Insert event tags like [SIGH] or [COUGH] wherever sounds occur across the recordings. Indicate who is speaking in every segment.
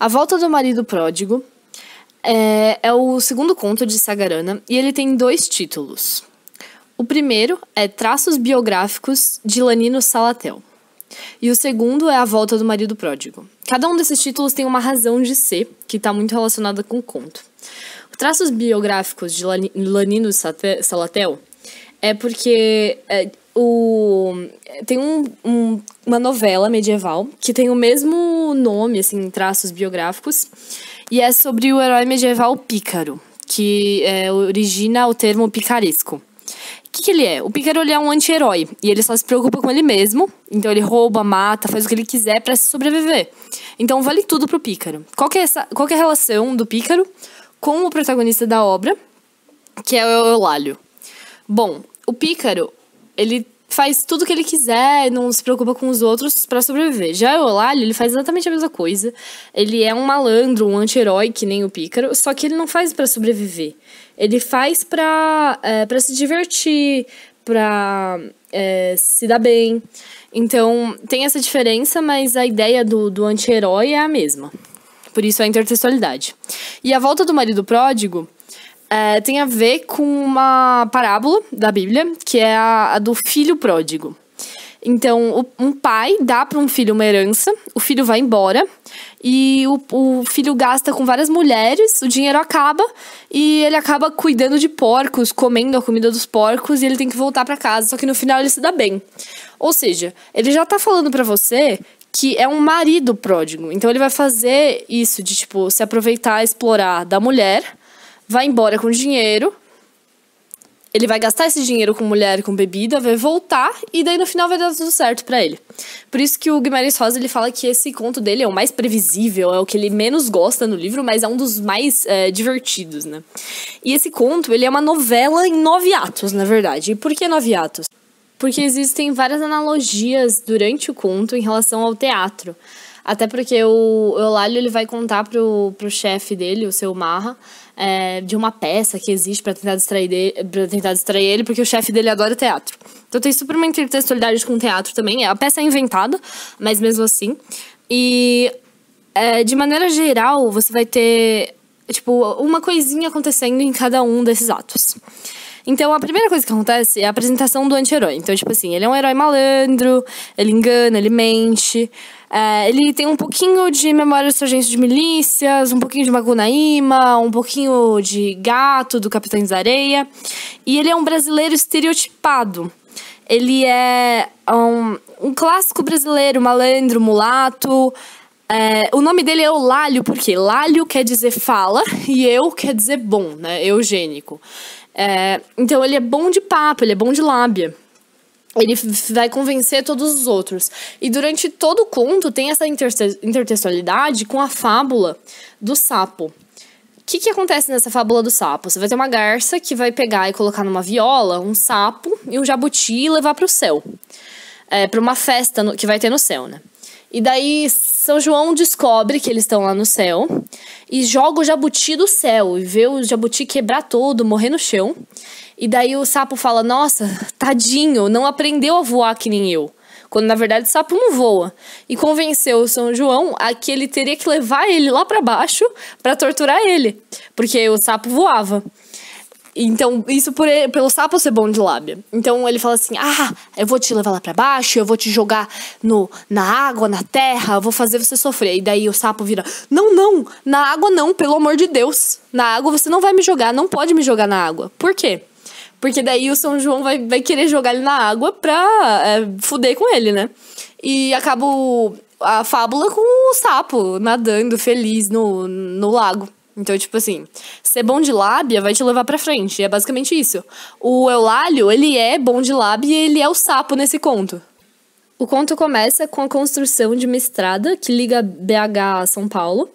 Speaker 1: A Volta do Marido Pródigo é, é o segundo conto de Sagarana e ele tem dois títulos. O primeiro é Traços Biográficos de Lanino Salatel. E o segundo é A Volta do Marido Pródigo. Cada um desses títulos tem uma razão de ser, que está muito relacionada com o conto. O Traços Biográficos de Lanino Salatel é porque é, o tem um, um, uma novela medieval que tem o mesmo nome, assim, traços biográficos, e é sobre o herói medieval Pícaro, que é, origina o termo picaresco. O que, que, ele é? O Pícaro ele é um anti-herói e ele só se preocupa com ele mesmo. Então ele rouba, mata, faz o que ele quiser para sobreviver. Então vale tudo pro Pícaro. Qual é, essa, qual é a relação do Pícaro com o protagonista da obra, que é o Eulálio? Bom, o Pícaro ele faz tudo o que ele quiser, não se preocupa com os outros para sobreviver. Já o Eolálio, ele faz exatamente a mesma coisa. Ele é um malandro, um anti-herói, que nem o Pícaro, só que ele não faz para sobreviver. Ele faz pra, é, pra se divertir, pra é, se dar bem. Então, tem essa diferença, mas a ideia do, do anti-herói é a mesma. Por isso a intertextualidade. E a volta do marido pródigo é, tem a ver com uma parábola da Bíblia, que é a, a do filho pródigo. Então, o, um pai dá para um filho uma herança, o filho vai embora e o, o filho gasta com várias mulheres, o dinheiro acaba e ele acaba cuidando de porcos, comendo a comida dos porcos e ele tem que voltar para casa, só que no final ele se dá bem. Ou seja, ele já tá falando para você que é um marido pródigo. Então ele vai fazer isso de tipo se aproveitar, explorar da mulher vai embora com dinheiro. Ele vai gastar esse dinheiro com mulher, com bebida, vai voltar e daí no final vai dar tudo certo para ele. Por isso que o Guimarães Rosa ele fala que esse conto dele é o mais previsível, é o que ele menos gosta no livro, mas é um dos mais é, divertidos, né? E esse conto ele é uma novela em nove atos, na verdade. E por que nove atos? Porque existem várias analogias durante o conto em relação ao teatro. Até porque o Eulálio ele vai contar pro, pro chefe dele, o seu Marra, é, de uma peça que existe para tentar distrair de, pra tentar distrair ele, porque o chefe dele adora teatro. Então tem super uma intertextualidade com o teatro também. A peça é inventada, mas mesmo assim. E é, de maneira geral, você vai ter tipo uma coisinha acontecendo em cada um desses atos. Então, a primeira coisa que acontece é a apresentação do anti-herói. Então, tipo assim, ele é um herói malandro, ele engana, ele mente. É, ele tem um pouquinho de memória do sargento de milícias, um pouquinho de Magunaíma, um pouquinho de gato do Capitães da Areia. E ele é um brasileiro estereotipado. Ele é um, um clássico brasileiro, malandro, mulato. É, o nome dele é Eulálio, porque Lálio quer dizer fala [LAUGHS] e eu quer dizer bom, né? Eugênico. É, então ele é bom de papo, ele é bom de lábia ele vai convencer todos os outros. E durante todo o conto tem essa intertextualidade com a fábula do sapo. O que, que acontece nessa fábula do sapo? Você vai ter uma garça que vai pegar e colocar numa viola um sapo e um jabuti e levar para o céu. É, para uma festa no, que vai ter no céu, né? E daí São João descobre que eles estão lá no céu e joga o jabuti do céu e vê o jabuti quebrar todo, morrer no chão. E daí o sapo fala: Nossa, tadinho, não aprendeu a voar que nem eu. Quando na verdade o sapo não voa. E convenceu o São João a que ele teria que levar ele lá para baixo para torturar ele, porque o sapo voava. Então, isso por ele, pelo sapo ser bom de lábia. Então ele fala assim: Ah, eu vou te levar lá pra baixo, eu vou te jogar no, na água, na terra, eu vou fazer você sofrer. E daí o sapo vira: Não, não, na água não, pelo amor de Deus. Na água você não vai me jogar, não pode me jogar na água. Por quê? Porque daí o São João vai, vai querer jogar ele na água pra é, fuder com ele, né? E acaba o, a fábula com o sapo nadando feliz no, no lago. Então, tipo assim, ser bom de lábia vai te levar pra frente. é basicamente isso. O Eulálio, ele é bom de lábia e ele é o sapo nesse conto. O conto começa com a construção de uma estrada que liga BH a São Paulo.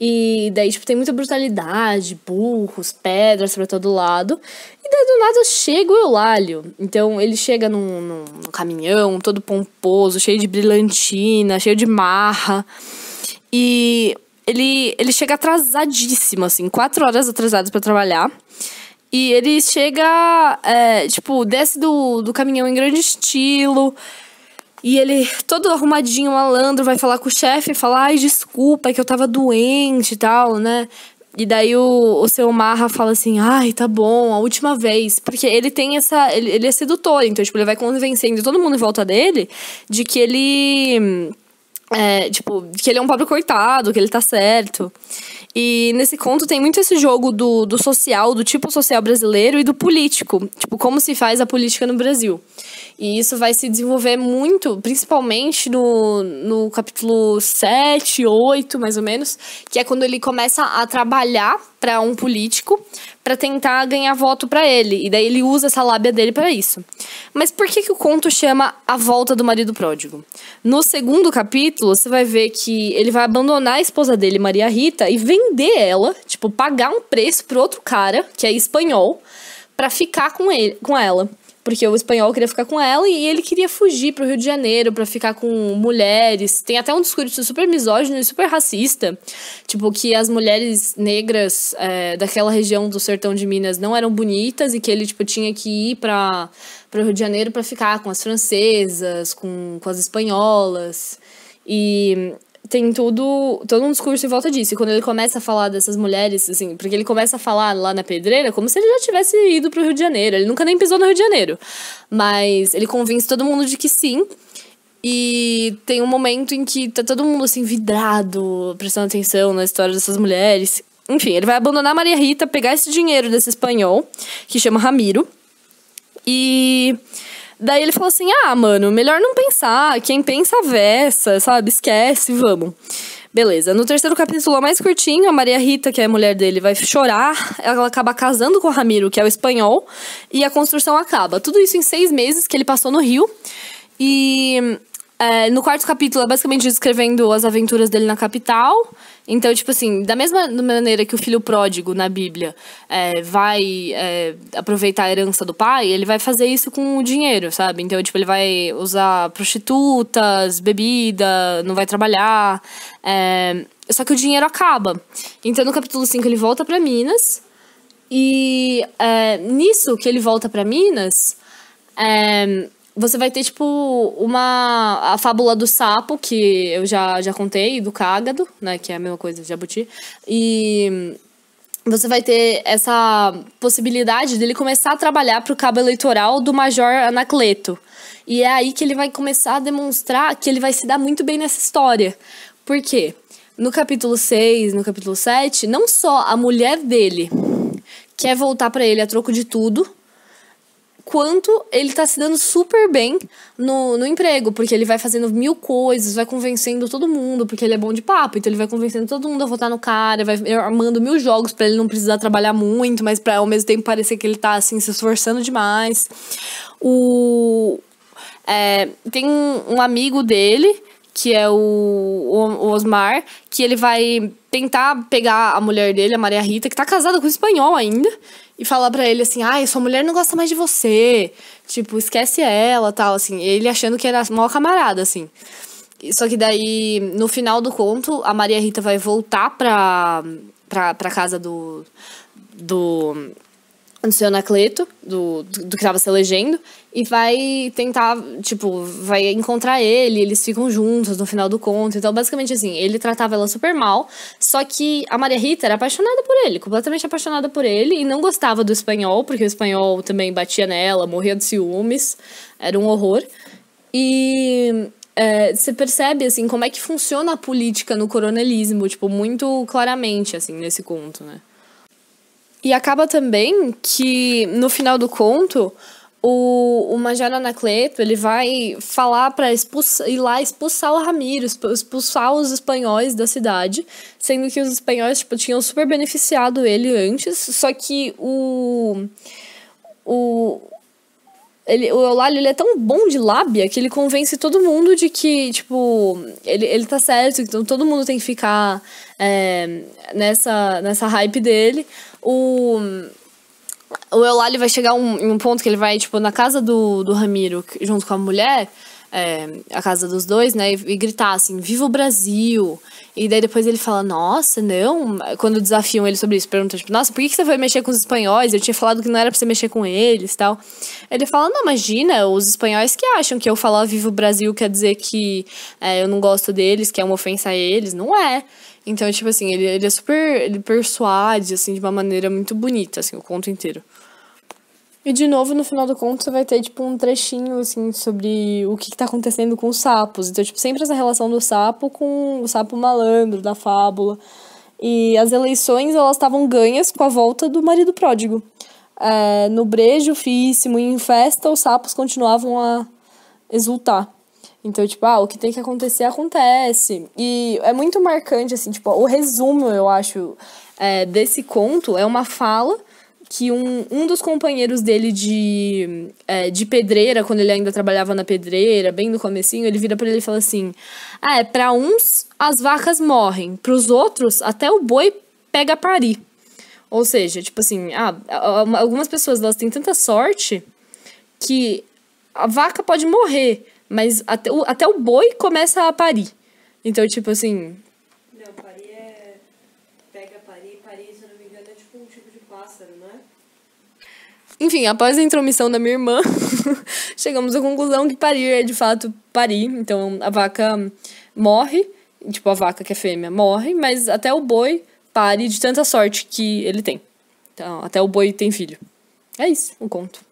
Speaker 1: E daí, tipo, tem muita brutalidade, burros, pedras pra todo lado. E daí, do nada, chega o Eulálio. Então, ele chega num, num, num caminhão todo pomposo, cheio de brilhantina, cheio de marra. E ele, ele chega atrasadíssimo, assim, quatro horas atrasado para trabalhar. E ele chega, é, tipo, desce do, do caminhão em grande estilo. E ele, todo arrumadinho, malandro, vai falar com o chefe e fala: ai, desculpa, é que eu tava doente e tal, né? E daí o, o seu Marra fala assim: ai, tá bom, a última vez. Porque ele tem essa. Ele, ele é sedutor, então, tipo, ele vai convencendo todo mundo em volta dele de que ele é, tipo, que ele é um pobre coitado, que ele tá certo. E nesse conto tem muito esse jogo do, do social, do tipo social brasileiro e do político. Tipo, como se faz a política no Brasil. E isso vai se desenvolver muito, principalmente no, no capítulo 7, 8, mais ou menos, que é quando ele começa a trabalhar para um político para tentar ganhar voto para ele. E daí ele usa essa lábia dele para isso. Mas por que, que o conto chama A Volta do Marido Pródigo? No segundo capítulo, capítulo, você vai ver que ele vai abandonar a esposa dele, Maria Rita, e vender ela, tipo, pagar um preço pro outro cara, que é espanhol, para ficar com, ele, com ela. Porque o espanhol queria ficar com ela e ele queria fugir pro Rio de Janeiro para ficar com mulheres. Tem até um discurso super misógino e super racista. Tipo, que as mulheres negras é, daquela região do sertão de Minas não eram bonitas e que ele, tipo, tinha que ir pra, pro Rio de Janeiro para ficar com as francesas, com, com as espanholas. E tem tudo, todo um discurso em volta disso. E quando ele começa a falar dessas mulheres, assim, porque ele começa a falar lá na pedreira como se ele já tivesse ido pro Rio de Janeiro. Ele nunca nem pisou no Rio de Janeiro. Mas ele convence todo mundo de que sim. E tem um momento em que tá todo mundo assim vidrado, prestando atenção na história dessas mulheres. Enfim, ele vai abandonar Maria Rita, pegar esse dinheiro desse espanhol, que chama Ramiro. E Daí ele falou assim: ah, mano, melhor não pensar. Quem pensa, versa, sabe? Esquece, vamos. Beleza. No terceiro capítulo, mais curtinho, a Maria Rita, que é a mulher dele, vai chorar. Ela acaba casando com o Ramiro, que é o espanhol, e a construção acaba. Tudo isso em seis meses que ele passou no Rio. E é, no quarto capítulo é basicamente descrevendo as aventuras dele na capital. Então, tipo assim, da mesma maneira que o filho pródigo na Bíblia é, vai é, aproveitar a herança do pai, ele vai fazer isso com o dinheiro, sabe? Então, tipo, ele vai usar prostitutas, bebida, não vai trabalhar. É, só que o dinheiro acaba. Então, no capítulo 5, ele volta para Minas. E é, nisso que ele volta para Minas. É, você vai ter, tipo, uma. A fábula do sapo, que eu já, já contei, do cágado, né? Que é a mesma coisa, jabuti. E você vai ter essa possibilidade dele começar a trabalhar para o cabo eleitoral do Major Anacleto. E é aí que ele vai começar a demonstrar que ele vai se dar muito bem nessa história. Por quê? No capítulo 6, no capítulo 7, não só a mulher dele quer voltar para ele a troco de tudo, quanto ele tá se dando super bem no, no emprego, porque ele vai fazendo mil coisas, vai convencendo todo mundo, porque ele é bom de papo, então ele vai convencendo todo mundo a votar no cara, vai armando mil jogos para ele não precisar trabalhar muito, mas para ao mesmo tempo parecer que ele tá assim se esforçando demais. O é, tem um, um amigo dele que é o, o Osmar, que ele vai tentar pegar a mulher dele, a Maria Rita, que tá casada com um espanhol ainda, e falar para ele assim: ai, sua mulher não gosta mais de você, tipo, esquece ela tal, assim. Ele achando que era mal camarada, assim. Só que daí, no final do conto, a Maria Rita vai voltar pra, pra, pra casa do. do do seu Anacleto, do, do, do que estava se elegendo, e vai tentar, tipo, vai encontrar ele, eles ficam juntos no final do conto. Então, basicamente assim, ele tratava ela super mal, só que a Maria Rita era apaixonada por ele, completamente apaixonada por ele, e não gostava do espanhol, porque o espanhol também batia nela, morria de ciúmes, era um horror. E é, você percebe, assim, como é que funciona a política no coronelismo, tipo, muito claramente, assim, nesse conto, né? E acaba também que no final do conto o, o Major Anacleto ele vai falar para expulsar ir lá expulsar o Ramiro, expulsar os espanhóis da cidade, sendo que os espanhóis tipo, tinham super beneficiado ele antes, só que o ele, o Eulálio, ele é tão bom de lábia que ele convence todo mundo de que, tipo, ele, ele tá certo, então todo mundo tem que ficar é, nessa, nessa hype dele. O, o Eulálio vai chegar um, em um ponto que ele vai, tipo, na casa do, do Ramiro, junto com a mulher, é, a casa dos dois, né? E, e, gritar assim, viva o Brasil! E daí depois ele fala, nossa, não. Quando desafiam ele sobre isso, perguntam, tipo, nossa, por que, que você foi mexer com os espanhóis? Eu tinha falado que não era pra você mexer com eles tal. Ele fala, não, imagina, os espanhóis que acham que eu falar viva o Brasil quer dizer que é, eu não gosto deles, que é uma ofensa a eles. Não é. Então, tipo assim, ele, ele é super. Ele persuade, assim, de uma maneira muito bonita, assim, o conto inteiro. E de novo, no final do conto, você vai ter, tipo, um trechinho, assim, sobre o que, que tá acontecendo com os sapos. Então, tipo, sempre essa relação do sapo com o sapo malandro, da fábula. E as eleições, elas estavam ganhas com a volta do marido pródigo. É, no brejo, físsimo e em festa, os sapos continuavam a exultar. Então, tipo, ah, o que tem que acontecer, acontece. E é muito marcante, assim, tipo, o resumo, eu acho, é, desse conto é uma fala que um, um dos companheiros dele de, é, de pedreira, quando ele ainda trabalhava na pedreira, bem no comecinho, ele vira para ele e fala assim: ah, é, para uns as vacas morrem, para os outros até o boi pega a parir. Ou seja, tipo assim, ah, algumas pessoas elas têm tanta sorte que a vaca pode morrer, mas até o, até o boi começa a parir. Então, tipo assim, Enfim, após a intromissão da minha irmã, [LAUGHS] chegamos à conclusão que parir é de fato parir. Então a vaca morre, tipo a vaca que é fêmea morre, mas até o boi pare de tanta sorte que ele tem. Então, até o boi tem filho. É isso, o um conto.